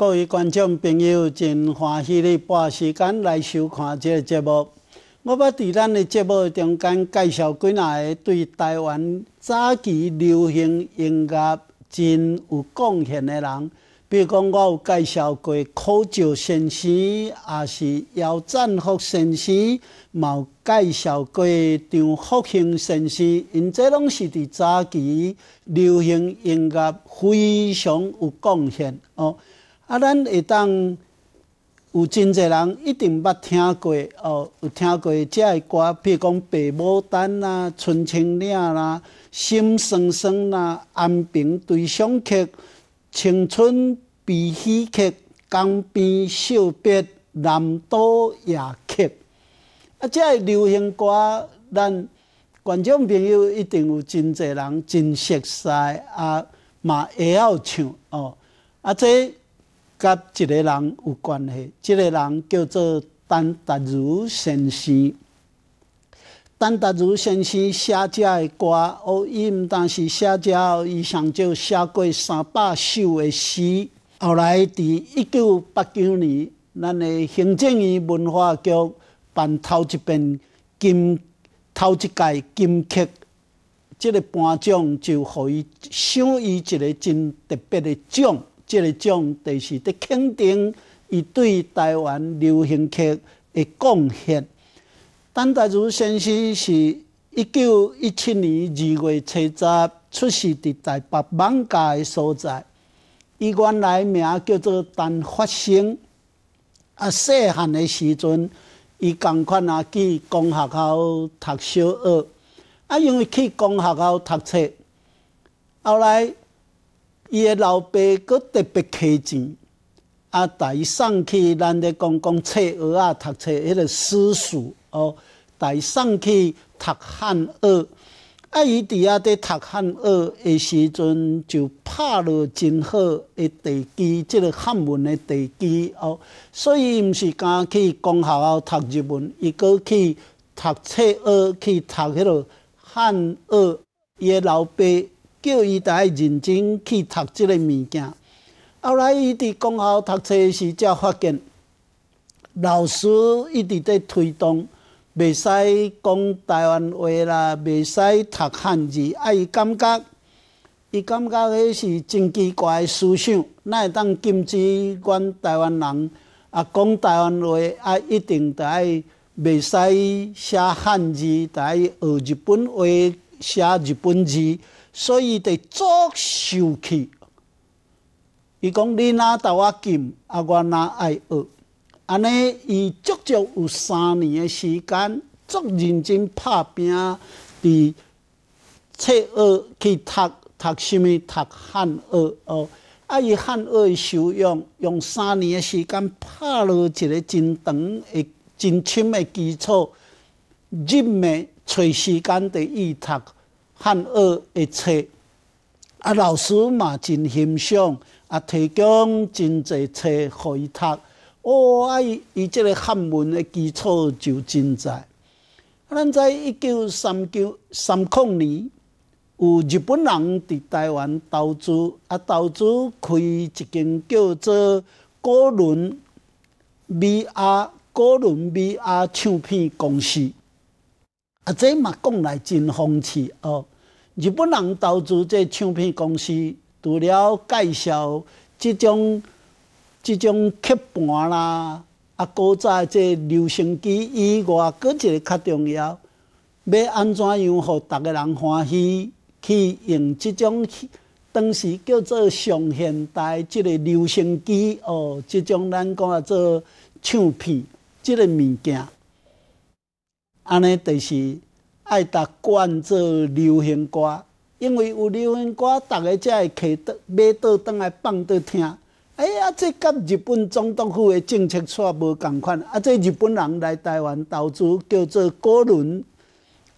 各位观众朋友，真欢喜你半时间来收看这节目。我捌伫咱诶节目中间介绍几个对台湾早期流行音乐真有贡献诶人，比如讲，我有介绍过柯照先生，也是姚赞福先生，有介绍过张福兴先生，因这拢是伫早期流行音乐非常有贡献哦。啊，咱会当有真侪人一定捌听过哦，有听过遮个歌，譬如讲《白牡丹》啦，《春情岭》啦，《心酸酸》啦，《安平对上客》、《青春悲喜客》，《江边秀别》、《南都夜客》。啊，遮个流行歌，咱观众朋友一定有真侪人真熟悉啊，嘛会晓唱哦。啊，即。甲一个人有关系，这个人叫做陈达如先生。陈达如先生写遮个歌，哦，伊毋但是写遮，伊上少写过三百首个诗。后来伫一九八九年，咱个行政院文化局办头一遍金头一届金曲，这个颁奖就给伊赏伊一个真特别个奖。这个奖就是在肯定伊对台湾流行曲的贡献。陈大如先生是一九一七年二月七十出世的，在北万家的所在。伊原来名叫做陈发生。啊，细汉的时阵，伊共款啊去公学校读小学。啊，因为去公学校读册，后来。伊个老爸佫特别开气，啊，带伊送去咱的公公、册学啊、读册迄个私塾哦，带送去读汉学。啊，伊伫遐伫读汉学的时阵就拍落真好，的地基即个汉文的地基哦，所以毋是刚去公学后读日文，伊佫去读册学，去读迄个汉学。伊个老爸。叫伊得爱认真去读即个物件。后来伊伫公校读册时，才发现老师一直在推动，袂使讲台湾话啦，袂使读汉字。啊，伊感觉，伊感觉个是真奇怪思想。哪会当禁止阮台湾人啊讲台湾话啊？一定得爱袂使写汉字，得爱学日本话，写日本字。所以，得足受气。伊讲，你若到我敬，啊，我若爱学。安尼，伊足足有三年诶时间，足认真拍拼。伫册学去读读什物读汉学哦。啊，伊汉学诶修养，用三年诶时间拍落一个真长诶、真深诶基础。入门找时间伫伊读。汉二诶册，啊，老师嘛真欣赏，啊，提供真侪册互伊读。哦，啊，伊伊即个汉文诶基础就真在。啊，咱在一九三九三零年，有日本人伫台湾投资，啊，投资开一间叫做哥伦比亚哥伦比亚唱片公司。啊，即嘛讲来真讽刺哦。日本人投资这唱片公司，除了介绍即种、即种刻盘啦，啊，古早这留声机以外，搁一个较重要，要安怎样互逐个人欢喜，去用即种当时叫做上现代即个留声机哦，即种咱讲做唱片即个物件，安尼就是。爱达惯做流行歌，因为有流行歌，逐个才会摕倒买倒当来放倒听。哎呀，这甲日本总督府的政策煞无共款。啊，这日本人来台湾投资叫做哥伦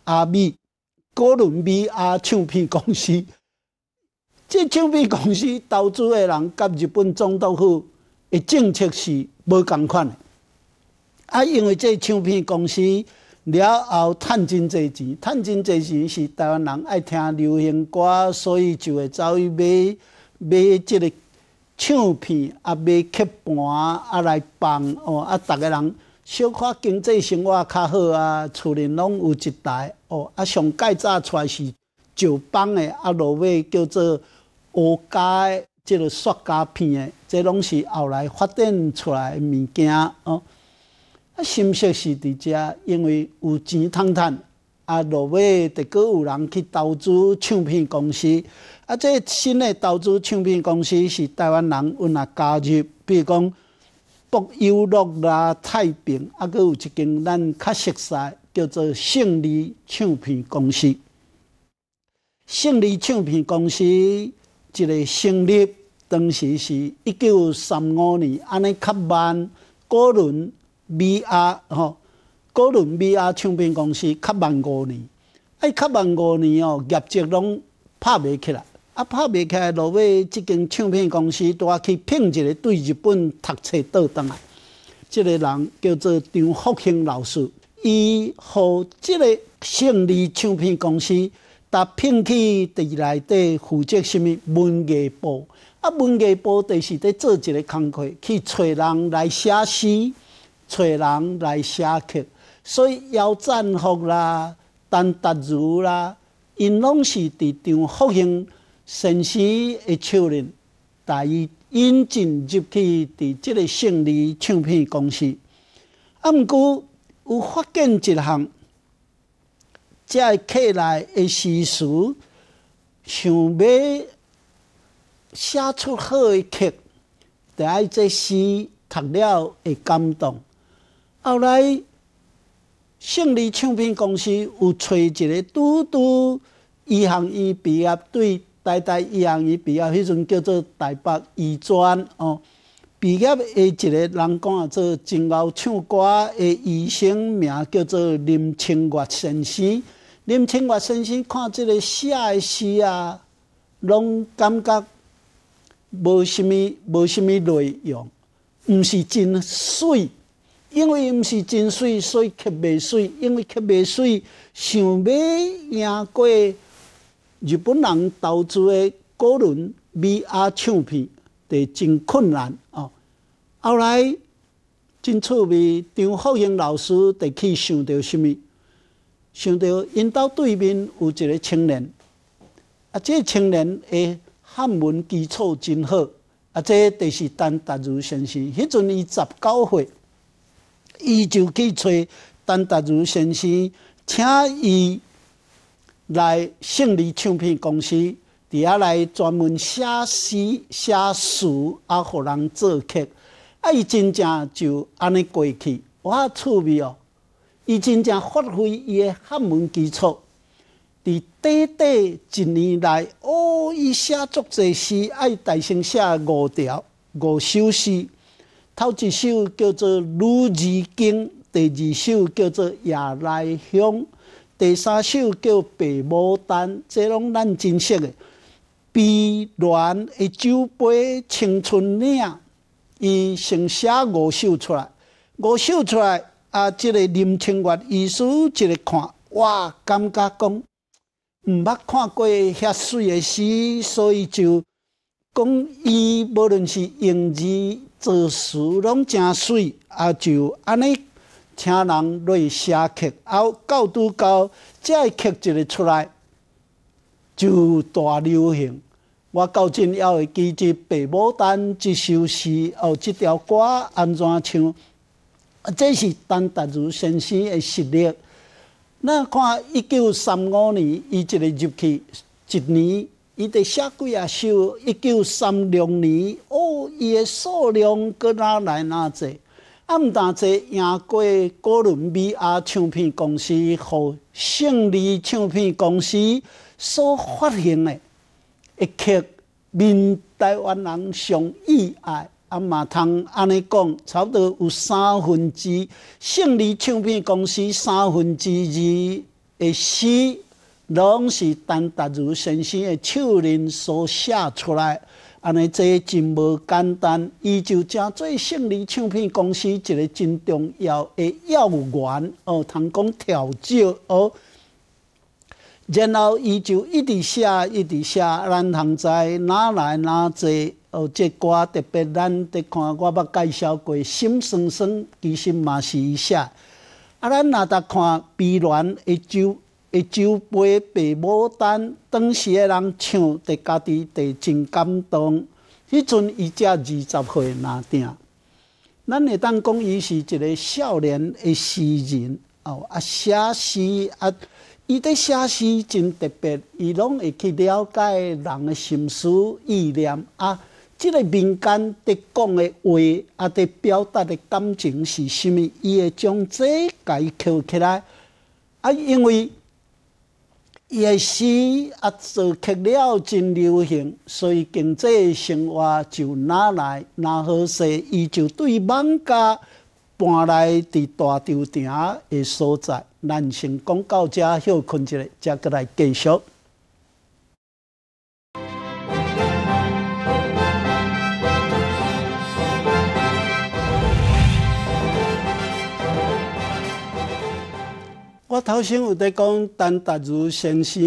阿米哥伦比亚唱片公司。这唱片公司投资的人甲日本总督府的政策是无共款的。啊，因为这唱片公司。了后趁真侪钱，趁真侪钱是台湾人爱听流行歌，所以就会走去买买即个唱片啊，买曲盘啊来放哦。啊，逐个人小可经济生活较好啊，厝里拢有一台哦。啊，上介早出来是旧版的，啊落尾叫做乌家的，即个刷胶片的，这拢是后来发展出来物件哦。心息是伫遮，因为有钱通赚啊，落尾再过有人去投资唱片公司啊。这新的投资唱片公司是台湾人有若加入，比如讲博优乐啦、太平啊，佮有一间咱较熟悉叫做胜利唱片公司。胜利唱片公司一个成立，当时是一九三五年，安尼较慢，歌伦。米亚吼，果轮 v 亚唱片公司较万五年，啊，较万五年哦，业绩拢拍袂起来，啊，拍袂起来，落尾即间唱片公司拄啊去聘一个对日本读册倒当来，即个人叫做张福兴老师，伊互即个胜利唱片公司，达聘去伫内底负责啥物文艺部，啊，文艺部就是伫做一个工课，去找人来写诗。找人来写曲，所以姚赞福啦、陈达如啦，因拢是伫张福兴先生的手里，才引进入去伫这个胜利唱片公司。啊，毋久有发现一项，即个客来的诗词，想要写出好的曲，得爱这诗读了会感动。后来，胜利唱片公司有找一个拄拄医学院毕业，对台台医学院毕业，迄阵叫做台北医专哦。毕业的一个人讲啊，做真好唱歌的医生名叫做林清月先生。林清月先生看即个写诶诗啊，拢感觉无虾物，无虾物内容，毋是真水。因为毋是真水，所以吸袂水。因为吸袂水，想要赢过日本人投资个古伦美亚唱片，就真困难哦。后来真趣味，张浩英老师得去想到虾物，想到因兜对面有一个青年，啊，即个青年的汉文基础真好，啊，即个就是陈达如先生。迄阵伊十九岁。伊就去找陈达如先生，请伊来胜利唱片公司伫遐来专门写诗、写词啊，互人作客。啊，伊真正就安尼过去，我趣味哦！伊真正发挥伊个学问基础，伫短短一年内，哦，伊写足侪诗，爱大声写五条五首诗。头一首叫做《女儿经》，第二首叫做《夜来香》，第三首叫《白牡丹》，这拢咱真识的。碧乱的酒杯，青春岭，伊成写五首出来，五首出来啊！这个林清月，意思，一个看，哇，感觉讲，毋捌看过遐水诶诗，所以就。讲伊无论是用字做事，拢真水，啊就安尼，请人来写刻，啊，到拄到会刻一个出来，就大流行。我到阵还会记着白牡丹一首诗，哦，这条歌安怎唱？啊，这是陈达如先生的实力。那看一九三五年，伊一个入去一年。伊伫写几啊首？一九三六年，哦，伊个数量搁哪来哪侪？啊，毋但侪赢过哥伦比亚唱片公司和胜利唱片公司所发行诶一曲，闽台湾人上喜爱，啊嘛通安尼讲，差不多有三分之胜利唱片公司三分之二诶死。拢是陈达如先生的手令所写出来，安尼即真无简单。伊就正做胜利唱片公司一个真重要诶要员哦，通讲调教哦。然后伊就一直写，一直写，咱通知哪来哪去哦。即歌特别咱得看，我捌介绍过《心声声》，其实嘛是伊写。啊，咱若达看 B 团 A 周。会九八白牡丹，当时诶人唱，得家己得真感动。迄阵伊才二十岁那定，咱会当讲伊是一个少年诶诗人哦。啊，写诗啊，伊伫写诗真特别，伊拢会去了解人诶心思意念啊。即个民间伫讲诶话啊，伫表达诶感情是啥物，伊会将这解扣起来啊，因为。伊诶是啊，做客了真流行，所以经济生活就哪来哪好势，伊就对搬家搬来伫大稻埕的所在，男性广告遮，休困一下，才过来继续。我头先有在讲，陈达如先生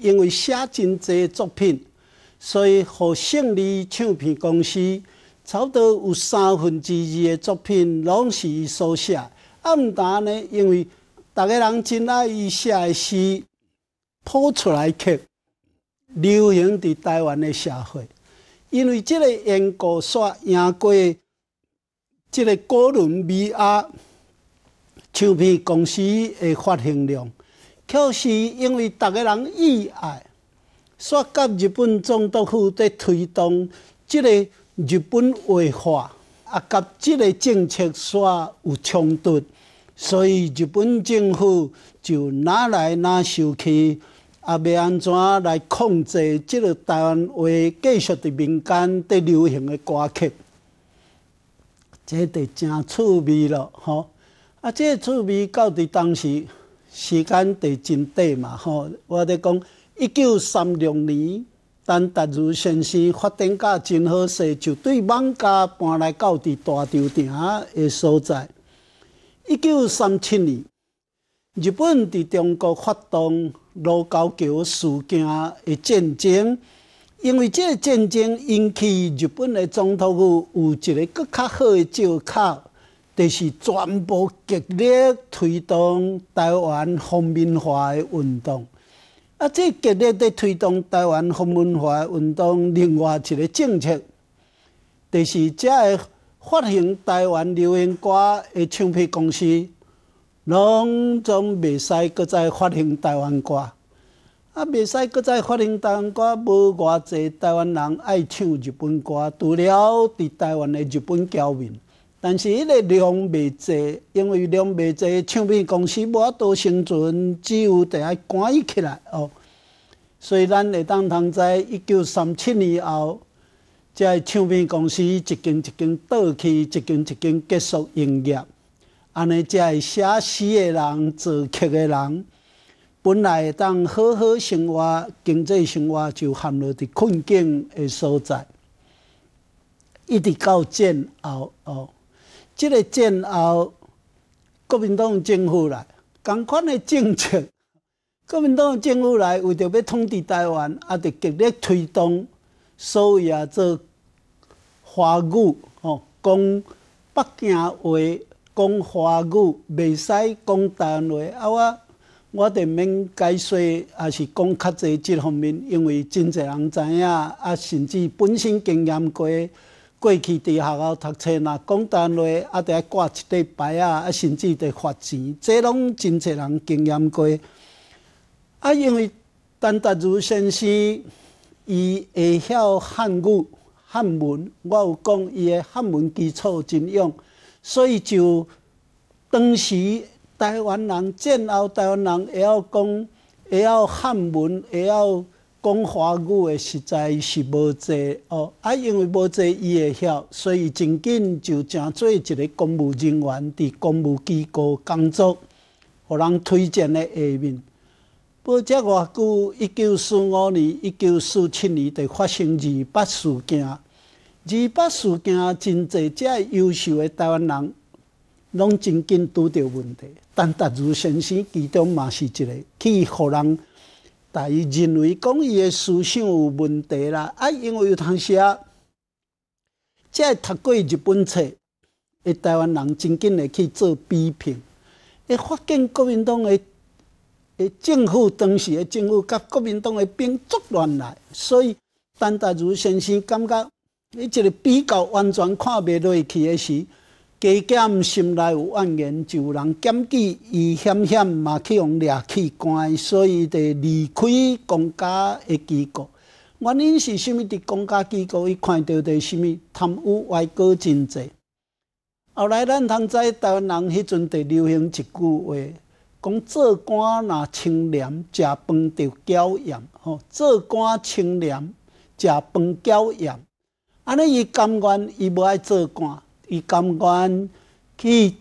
因为写真侪作品，所以互胜利唱片公司，差不多有三分之二的作品拢是伊所写。啊，毋但呢？因为逐个人真爱伊写诗，谱出来刻，流行伫台湾的社会。因为即个英国煞赢过即个哥伦比亚。唱片公司诶发行量，却是因为逐个人意爱，煞甲日本总督府伫推动即个日本文化，啊，甲即个政策煞有冲突，所以日本政府就拿来拿受气，啊，未安怎来控制即个台湾话继续伫民间伫流行诶歌曲，即个真趣味咯，吼！啊，这趣味到底当时时间得真短嘛吼！我伫讲一九三六年，陈达如先生发展甲真好势，就对孟家搬来到伫大洲埕的所在。一九三七年，日本伫中国发动卢沟桥事件的战争，因为这战争引起日本的总统府有一个更较好的借口。著是全部极力推动台湾汉文化的运动。啊，即极力在推动台湾汉文化的运动。另外一个政策，著是遮个发行台湾流行歌的唱片公司，拢总袂使搁再发行台湾歌。啊，袂使搁再发行台湾歌，无偌济台湾人爱唱日本歌，除了伫台湾的日本侨民。但是，迄个量未济，因为量未济，唱片公司无法度生存，只有得爱赶理起来哦。所以，咱会当通在一九三七年后，即个唱片公司一间一间倒去，一间一间结束营业，安尼，即个写诗的人、做曲的人，本来当好好生活、经济生活，就陷入伫困境的所在，一直到战后哦。即个战后，国民党政府来共款的政策，国民党政府来为着要统治台湾，也得极力推动，所以啊，做华语吼，讲北京话，讲华语，袂使讲台话，啊，我我伫免解说，也是讲较侪即方面，因为真侪人知影，啊，甚至本身经验过。过去伫学校读册，若讲单话，啊，得挂一块牌啊，啊，甚至得罚钱，这拢真侪人经验过。啊，因为单达如先生，伊会晓汉语、汉文，我有讲伊个汉文基础真勇，所以就当时台湾人、战后台湾人会晓讲，会晓汉文，会晓。讲华语的实在是无济哦，啊，因为无济，伊会晓，所以真紧就正做一个公务人员，伫公务机构工作，互人推荐咧下面。无只偌久，一九四五年、一九四七年就发生二八事件，二八事件真济遮优秀的台湾人，拢真紧拄着问题，但达如先生其中嘛是一个去互人。但伊认为讲伊诶思想有问题啦，啊，因为有当啊，即读过一本册，诶，台湾人真紧会去做批评，诶，发现国民党诶，诶，政府当时诶政府甲国民党诶兵作乱来，所以陈大如先生感觉，伊一个比较完全看袂落去诶事。加检心内有怨言，就人检举，伊险险嘛去用掠去关，所以著离开公家的机构。原因是什物？伫公家机构，伊看到的什物贪污歪果真济。后来咱通知台湾人迄阵伫流行一句话，讲做官若清廉，食饭著教养。吼，做官清廉，食饭教养。安尼伊甘愿，伊无爱做官。伊甘愿去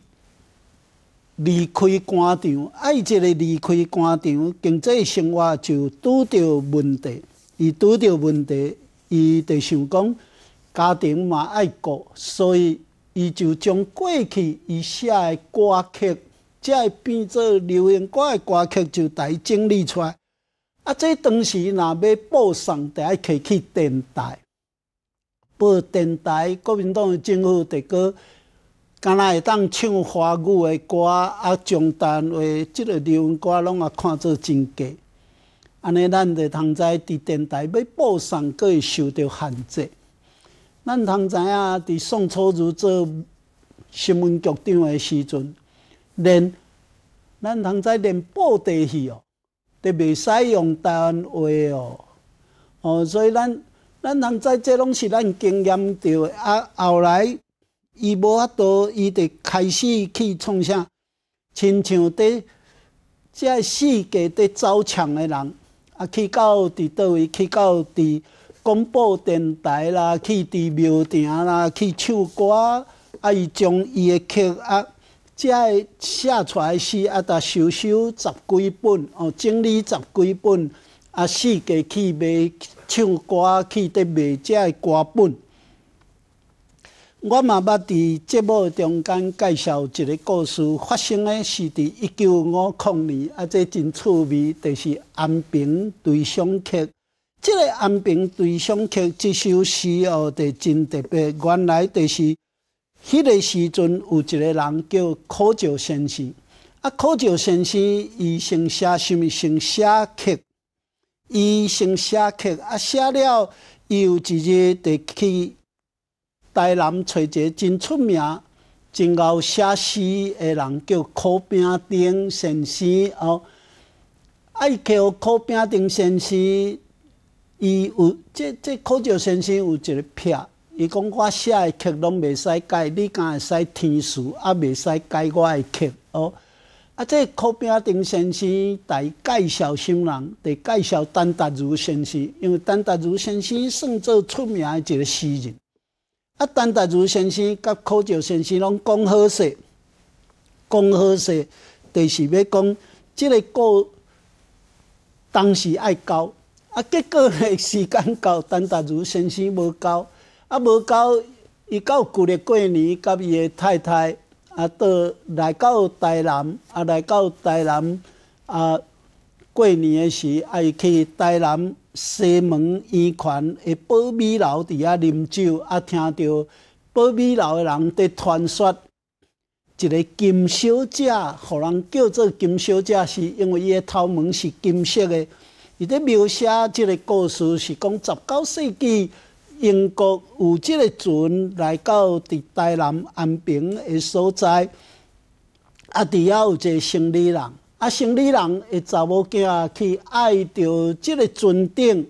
离开官场，爱一个离开官场，经济生活就拄着问题。伊拄着问题，伊就想讲家庭嘛爱国，所以伊就将过去伊写诶歌曲，会变做流行歌诶歌曲，就台整理出来。啊，即当时若要播送，就要摕去电台。报电台，国民党政府的歌，敢若会当唱华语的歌，啊，台湾话即个流行歌拢也看做真假。安尼，咱就通知伫电台要播送，搁会受到限制。咱通知影伫宋楚瑜做新闻局长的时阵，连咱通知连报地去哦，都未使用台湾话哦。哦，所以咱。咱人在这拢是咱经验到，啊后来伊无法度，伊得开始去创啥，亲像伫遮世界伫走唱的人，啊去到伫倒位，去到伫广播电台啦，去伫庙埕啦，去唱歌，啊伊将伊的曲啊，再写出来诗啊，达收收十几本，哦整理十几本。啊，四界去卖唱歌去，伫卖遮个歌本。我嘛捌伫节目中间介绍一个故事，发生诶是伫一九五零年，啊，即真趣味，就是安平对上客。即个安平对上客，即首诗哦，就真特别。原来就是迄个时阵有一个人叫柯照先生，啊，柯照先生伊姓是什么姓写客？伊先写客，啊，写了伊有一日，得去台南找一个真出名、真贤写诗的人，叫柯丙丁先生。哦，爱叫柯丙丁先生，伊有即即柯石先生有一个屁，伊讲我写的客拢袂使改，你敢会使天书，啊，袂使改我诶客哦。啊，这苦饼丁先生代介绍新人，得介绍单达如先生，因为单达如先生算做出名的一个诗人。啊，单达如先生甲柯照先生拢讲好势，讲好势，第是要讲即个故，当时爱交，啊，结果呢，时间到，单达如先生无交，啊，无交，伊到旧历过年，甲伊的太太。啊，到来到台南，啊，来到台南，啊，过年诶时伊去台南西门医馆诶保美楼伫遐啉酒，啊，听到保美楼诶人伫传说一个金小姐，互人叫做金小姐，是因为伊诶头毛是金色诶。伊伫描写即个故事，是讲十九世纪。英国有即个船来到伫台南安平的所在，啊，底下有一个生理人，啊，生理人的查某囝去爱着即个船顶，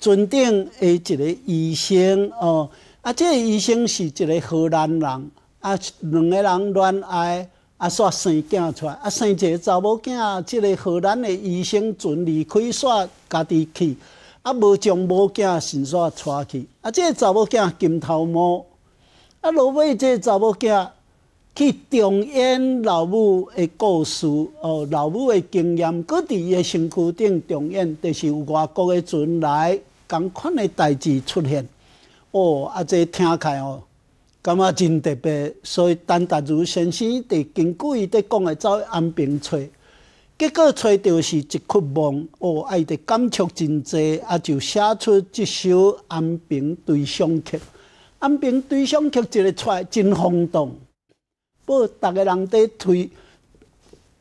船顶的一个医生哦，啊，即个医生是一个荷兰人，啊，两个人恋爱，啊，煞生囝出来，啊，生一个查某囝，这个荷兰的医生船离开煞家己去。啊，无将某囝绳索带去，啊，即个查某囝金头毛，啊，落尾即个查某囝去重演老母的故事哦，老母的经验，各伫的身躯顶重演，就是有外国的船来，讲款的代志出现哦，啊，这听起来哦，感觉真特别，所以陈达如先生伫根据伊咧讲的走安平找。结果吹到是一曲梦，哦，爱的感触真济，啊，就写出这首《安平对香曲》。《安平对香曲》一个出来真轰动，不，逐个人伫推，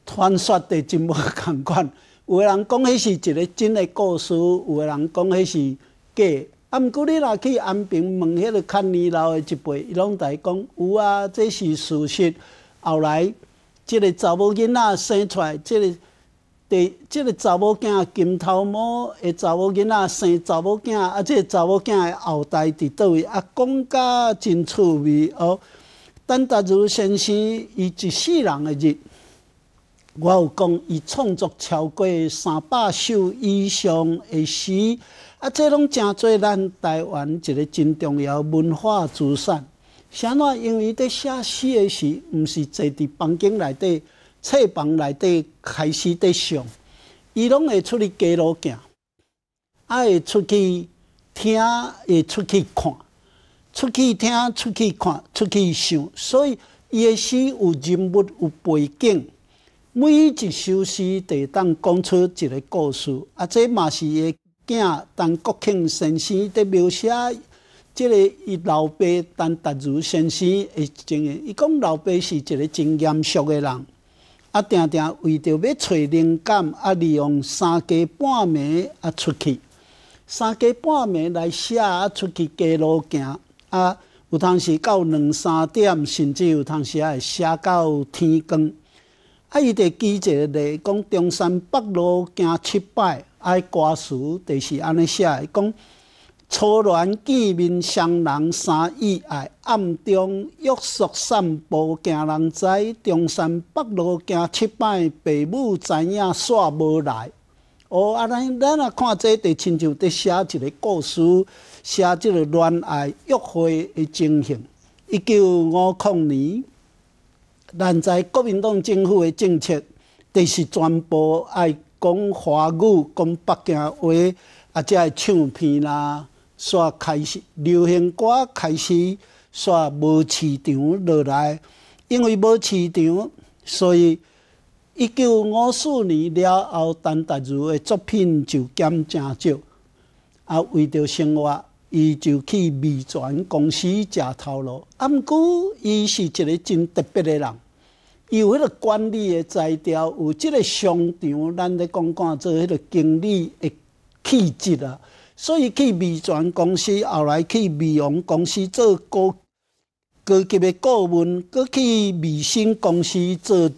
传说的真无共款。有个人讲迄是一个真的故事，有个人讲迄是假。啊，毋过你若去安平问迄个看年老的一辈，伊拢在讲有啊，这是事实。后来，即个查某囡仔生出，来，即个。第即个查某囝金头毛，诶查某囡仔生查某囝，啊，即查某囡诶后代伫倒位？啊，讲甲真趣味哦。陈达如先生伊一世人诶日，我有讲伊创作超过三百首以上诶诗，啊，即拢真侪咱台湾一个真重要文化资产。啥物？因为伫写诗诶时，毋是坐伫房间内底。册房内底开始在上，伊拢会出去街路行，啊会出去听，会出去看，出去听，出去看，出去想。所以伊的诗有人物有背景，每一首诗就当讲出一个故事。啊，这嘛是会惊。当国庆先生伫描写，即个伊老爸，陈达如先生的情个，伊讲老爸是一个真严肃的人。啊，定定为着要找灵感，啊，利用三更半暝啊出去，三更半暝来写啊出去街路行，啊，有当时到两三点，甚至有当时也会写到天光。啊，伊就记个例讲中山北路行七摆，啊，歌词就是安尼写，讲初恋见面相人三意爱。暗中约束散步，惊人知。中山北路惊七摆，爸母知影煞无来。哦，啊咱咱啊看这，就亲像在写一个故事，写即个恋爱约会的情形。一九五零年，咱在国民党政府的政策，就是全部爱讲华语、讲北京话，啊，即会唱片啦，煞开始流行歌开始。煞无市场落来，因为无市场，所以一九五四年了后，陈达如的作品就减真少。啊，为着生活，伊就去味全公司食头路。啊，毋过伊是一个真特别的人，伊有迄个管理的才调，有即个商场，咱咧讲讲做迄个经理的气质啊。所以去味传公司，后来去美容公司做高高级的顾问，佫去味新公司做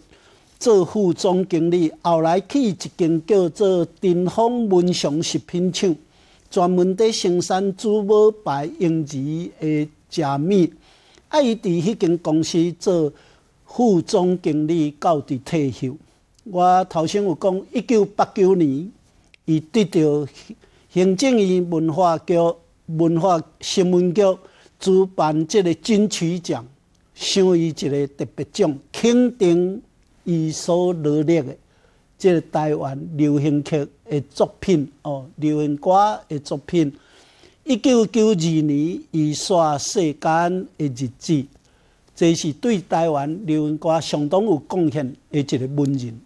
做副总经理，后来去一间叫做丁丰文祥食品厂，专门伫生产珠宝牌婴儿的食物。啊，伊伫迄间公司做副总经理，到伫退休。我头先有讲，一九八九年，伊得到。行政院文化局文化新闻局主办即个金曲奖，授予一个特别奖，肯定伊所努力的即个台湾流行曲的作品哦，流行歌的作品。一九九二年，伊刷世间的日子，这是对台湾流行歌相当有贡献的一个文人。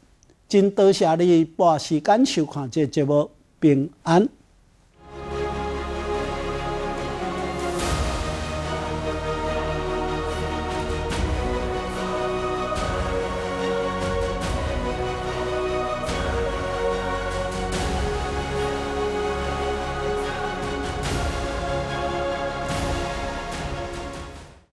真多谢你拨时间收看这节目，平安。